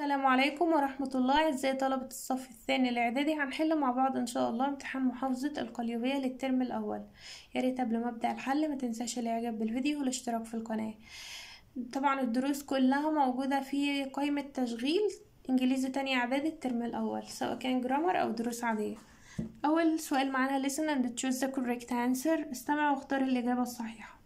السلام عليكم ورحمة الله ازاي طلبة الصف الثاني الاعدادي هنحل مع بعض ان شاء الله امتحان محافظة القليوبية للترم الاول ياريت قبل ما ابدأ الحل ما تنساش الاعجاب بالفيديو والاشتراك في القناة طبعا الدروس كلها موجودة في قائمة تشغيل انجليزي تاني اعدادي الترم الاول سواء كان جرامر او دروس عادية اول سؤال معانا listen and choose the correct answer استمع واختار الاجابة الصحيحة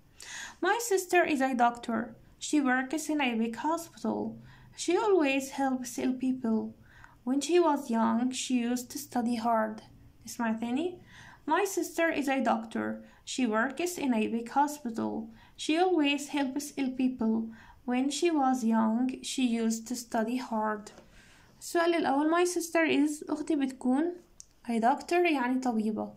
My sister is a doctor She works in a big hospital She always helps ill people. When she was young, she used to study hard. Smithany, my sister is a doctor. She works in a big hospital. She always helps ill people. When she was young, she used to study hard. السؤال الأول my sister is أختي بتكون a doctor يعني طبيبة.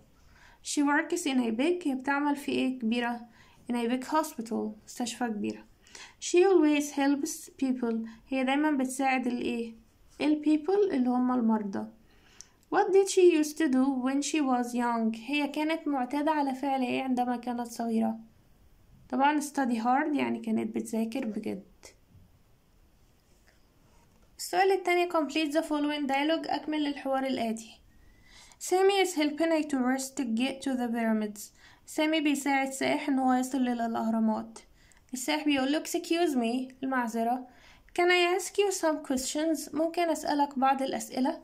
She works in a big هي بتعمل في إيه كبيرة in a big hospital مستشفى كبيرة. she always helps people هي دايما بتساعد الايه ال people اللي هم المرضى What did she used to do when she was young? هي كانت معتادة على فعل ايه عندما كانت صغيرة طبعا study hard يعني كانت بتذاكر بجد السؤال التاني complete the following dialogue أكمل الحوار الآتي سامي is helping a tourist to get to the pyramids سامي بيساعد سائح ان هو يصل للأهرامات السائح بيقول له excuse me المعذرة can I ask you some questions ممكن أسألك بعض الأسئلة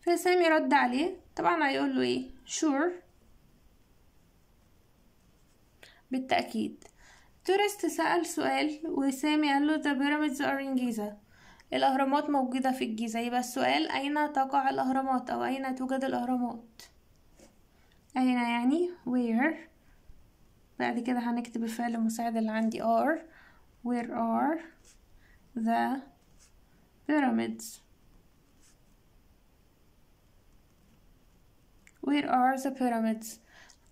فسام يرد عليه طبعا هيقول له ايه sure بالتأكيد تورست سأل سؤال وسامي قال له the pyramids are in Giza الأهرامات موجودة في الجيزة يبقى السؤال أين تقع الأهرامات أو أين توجد الأهرامات أين يعني where بعد كده هنكتب الفعل المساعد اللي عندي are where are the pyramids where are the pyramids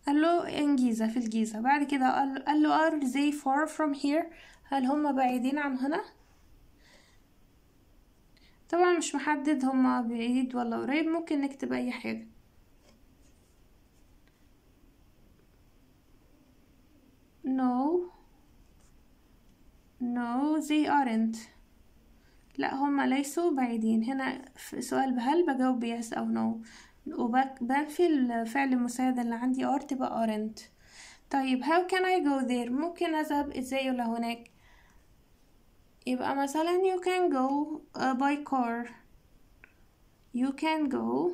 قال له in جيزة في الجيزة بعد كده قال له are they far from here هل هم بعيدين عن هنا طبعا مش محدد هم بعيد ولا قريب ممكن نكتب اي حاجة no no they aren't لا هما ليسوا بعيدين هنا سؤال بهل بجاوب yes أو no وبنفي الفعل المساعد اللي عندي are تبقى aren't طيب how can I go there ممكن أذهب إزاي لهناك يبقى مثلا you can go uh, by car you can go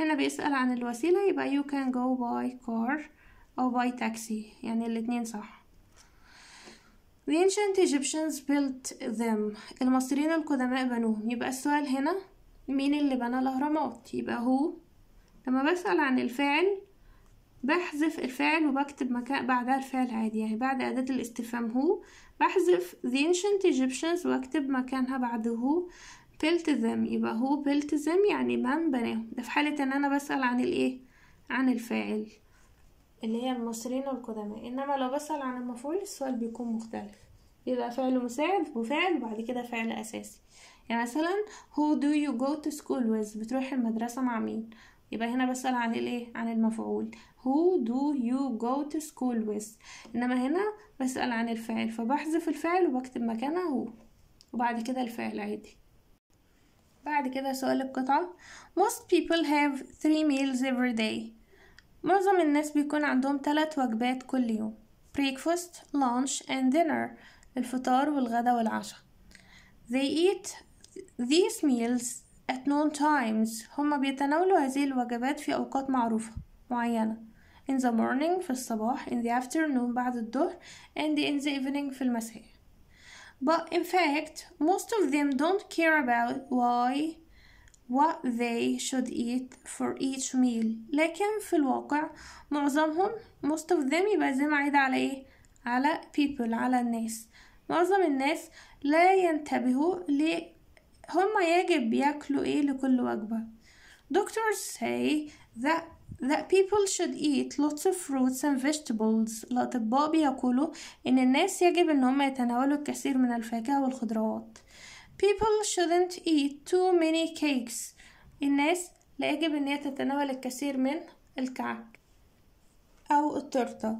هنا بيسأل عن الوسيلة يبقى you can go by car أو باي تاكسي يعني الاتنين صح The ancient Egyptians built them المصريين القدماء بنوهم يبقى السؤال هنا مين اللي بنى الأهرامات يبقى هو لما بسأل عن الفاعل بحذف الفاعل وبكتب مكان بعدها الفعل عادي يعني بعد أداة الاستفهام هو بحذف the ancient Egyptians واكتب مكانها بعد هو built them يبقى هو built them يعني من بناهم ده في حالة ان انا بسأل عن الايه عن الفاعل اللي هي المصريين القدماء انما لو بسأل عن المفعول السؤال بيكون مختلف يبقى فعل مساعد وفعل وبعد كده فعل اساسي يعني مثلا who do you go to school with بتروح المدرسة مع مين يبقى هنا بسأل عن الايه عن المفعول who do you go to school with انما هنا بسأل عن الفعل فبحذف الفعل وبكتب مكانه هو وبعد كده الفعل عادي بعد كده سؤال القطعة most people have three meals every day معظم الناس بيكون عندهم ثلاث وجبات كل يوم breakfast, lunch and dinner الفطار والغدا والعشاء they eat these meals at known times هما بيتناولوا هذه الوجبات في أوقات معروفة معينة in the morning في الصباح in the afternoon بعد الظهر and in the evening في المساء but in fact most of them don't care about why و they should eat for each meal لكن في الواقع معظمهم most of them يبقى زي ما عايدة على ايه على people على الناس معظم الناس لا ينتبهوا ل هم يجب ياكلوا ايه لكل وجبة doctors say that that people should eat lots of fruits and vegetables الأطباء بيقولوا إن الناس يجب إن هم يتناولوا الكثير من الفاكهة والخضروات People shouldn't eat too many cakes. الناس لا يجب أن يتناول الكثير من الكعك أو التورتة.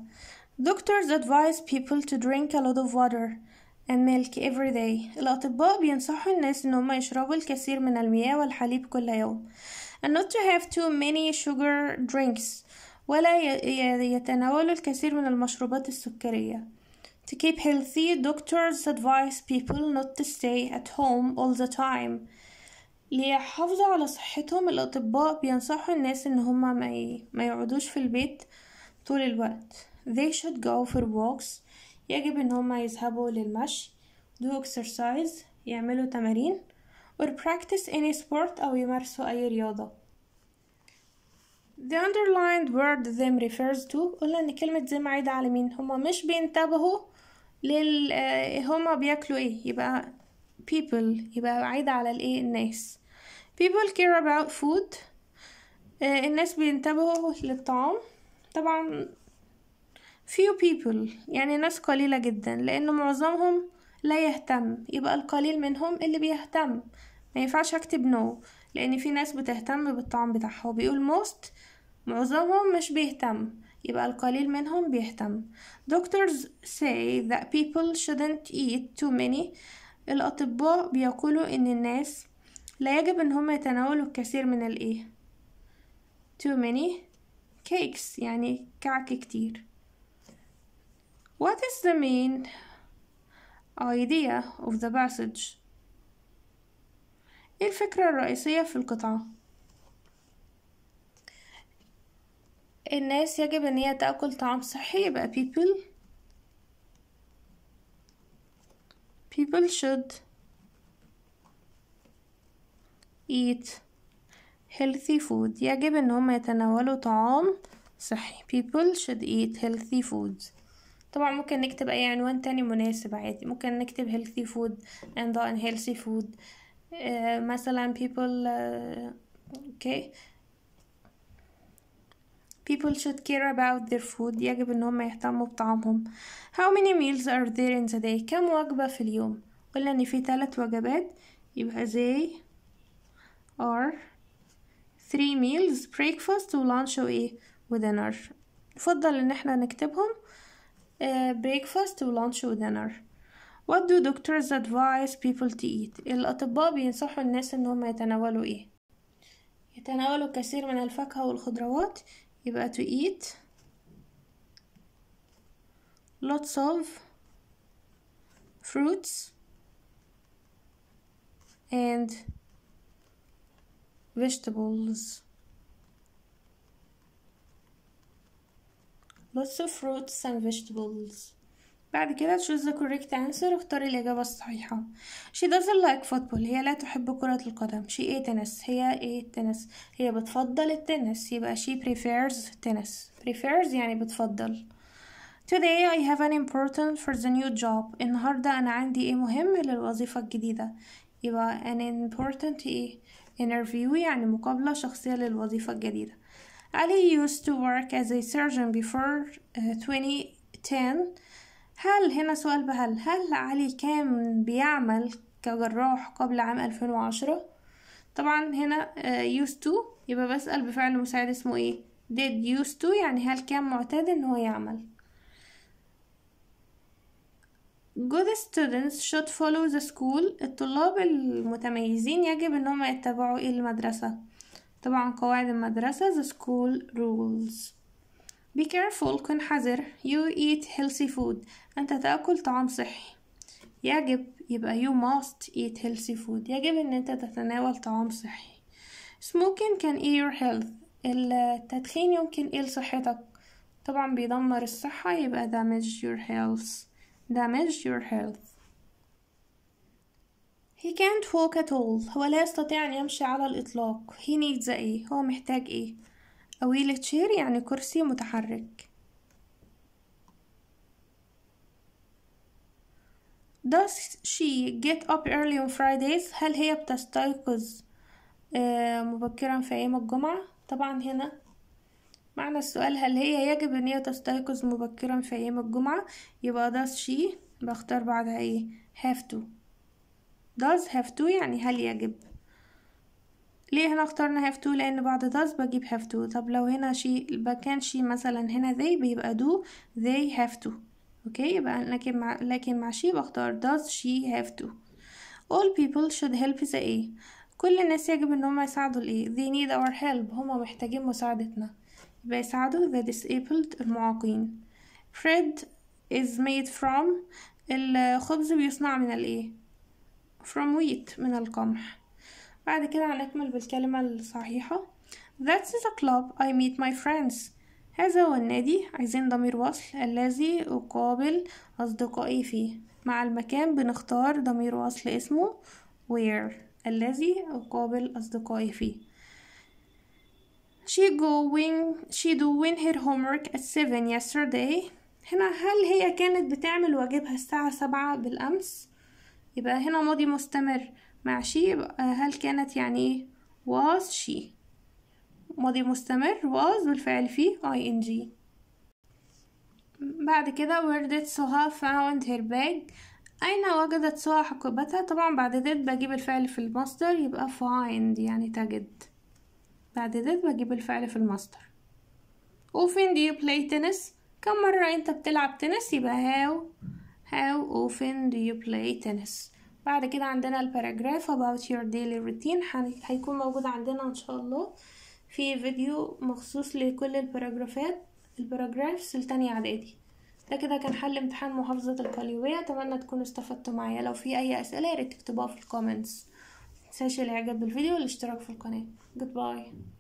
Doctors advise people to drink a lot of water and milk every day. الأطباء بينصحوا الناس انهم يشربوا الكثير من المياه والحليب كل يوم. And not to have too many sugar drinks. ولا يتناول الكثير من المشروبات السكرية. To keep healthy, doctors advise people not to stay at home all the time. ليحافظوا على صحتهم الأطباء بينصحوا الناس إن هما ما, ي... ما يقعدوش في البيت طول الوقت. They should go for walks. يجب إن هما يذهبوا للمشي. Do exercise. يعملوا تمارين. Or practice any sport أو يمارسوا أي رياضة. The underlined word them refers to قلنا إن كلمة them عايدة على مين؟ هما مش بينتبهوا لل آه، هما بياكلوا ايه يبقى people يبقى عايدة على الايه الناس people care about food آه، الناس بينتبهوا للطعام طبعا few people يعني ناس قليلة جدا لأن معظمهم لا يهتم يبقى القليل منهم اللي بيهتم ما ينفعش اكتب no لأن في ناس بتهتم بالطعام بتاعها وبيقول most معظمهم مش بيهتم يبقى القليل منهم بيهتم doctors say that people shouldn't eat too many الأطباء بيقولوا إن الناس لا يجب إن هم يتناولوا الكثير من الإيه too many cakes يعني كعك كتير what is the main idea of the passage إيه الفكرة الرئيسية في القطعة الناس يجب ان هي تاكل طعام صحي يبقى people people should eat healthy food يجب ان هم يتناولوا طعام صحي people should eat healthy food طبعا ممكن نكتب اي عنوان تاني مناسب عادي ممكن نكتب healthy food and unhealthy food uh, مثلا people uh, okay people should care about their food يجب ان هم يهتموا بطعامهم how many meals are there in the day كم وجبة في اليوم قلنا ان في ثلاث وجبات يبقى they are three meals breakfast و lunch و ايه و dinner يفضل ان احنا نكتبهم uh, breakfast و lunch و dinner What do doctors advise people to eat? الأطباء بينصحوا الناس ان هم يتناولوا إيه؟ يتناولوا كثير من الفاكهة والخضروات يبقى to eat lots of fruits and vegetables lots of fruits and vegetables بعد كده choose the correct answer واختاري الإجابة الصحيحة she doesn't like football هي لا تحب كرة القدم she ate tennis هي ate tennis هي بتفضل التنس يبقى she prefers tennis prefers يعني بتفضل Today I have an important for the new job النهاردة أنا عندي إيه مهم للوظيفة الجديدة يبقى an important إيه interview يعني مقابلة شخصية للوظيفة الجديدة Ali used to work as a surgeon before uh, 2010 هل هنا سؤال بهل هل علي كان بيعمل كجراح قبل عام 2010 طبعا هنا آه، used to يبقى بسأل بفعل مساعد اسمه ايه did used to يعني هل كان معتاد ان هو يعمل good students should follow the school الطلاب المتميزين يجب ان يتبعوا ايه المدرسة طبعا قواعد المدرسة the school rules Be careful كن حذر You eat healthy food أنت تأكل طعام صحي يجب يبقى you must eat healthy food يجب أن أنت تتناول طعام صحي Smoking can eat your health التدخين يمكن إيه لصحتك طبعا بيدمر الصحة يبقى damage your health damage your health He can't walk at all هو لا يستطيع أن يمشي على الإطلاق He needs a إيه هو محتاج إيه ويل تشير chair يعني كرسي متحرك Does she get up early on Fridays هل هي بتستيقظ آه، مبكرا في أيام الجمعة طبعا هنا معنى السؤال هل هي يجب ان هي تستيقظ مبكرا في ايام الجمعة يبقى does she بختار بعدها ايه have to does have to يعني هل يجب ليه هنا اخترنا هاف تو لان بعد داز بجيب هاف تو طب لو هنا she كان شي مثلا هنا ذي بيبقى دو ذي هاف تو اوكي يبقى لكن مع لكن مع she بختار داز she هاف تو all people should help the a كل الناس يجب ان هم يساعدوا الايه they need our help هم محتاجين مساعدتنا يبقى يساعدوا the disabled المعاقين bread is made from الخبز بيصنع من الايه from wheat من القمح بعد كده هنكمل بالكلمة الصحيحة That's the club I meet my friends هذا هو النادي عايزين ضمير وصل الذي أقابل أصدقائي فيه مع المكان بنختار ضمير وصل اسمه where الذي أقابل أصدقائي فيه she going she doing her homework at seven yesterday هنا هل هي كانت بتعمل واجبها الساعة سبعة بالأمس يبقى هنا ماضي مستمر مع شي هل كانت يعني ايه was she ماضي مستمر was والفعل فيه ing بعد كده where did سهى found her bag أين وجدت سها حقيبتها طبعا بعد ذات بجيب الفعل في المصدر يبقى find يعني تجد بعد ذات بجيب الفعل في المصدر often oh, do you play tennis كم مرة أنت بتلعب تنس يبقى how how often oh, do you play tennis بعد كده عندنا الباراجراف about your daily routine هيكون موجود عندنا ان شاء الله في فيديو مخصوص لكل الباراجرافات الباراجرافس التانية اعدادي ده كده كان حل امتحان محافظة القليوية اتمنى تكونوا استفدتوا معايا لو في اي اسئلة ياريت تكتبوها في الكومنتس متنساش الاعجاب بالفيديو والاشتراك في القناة جود باي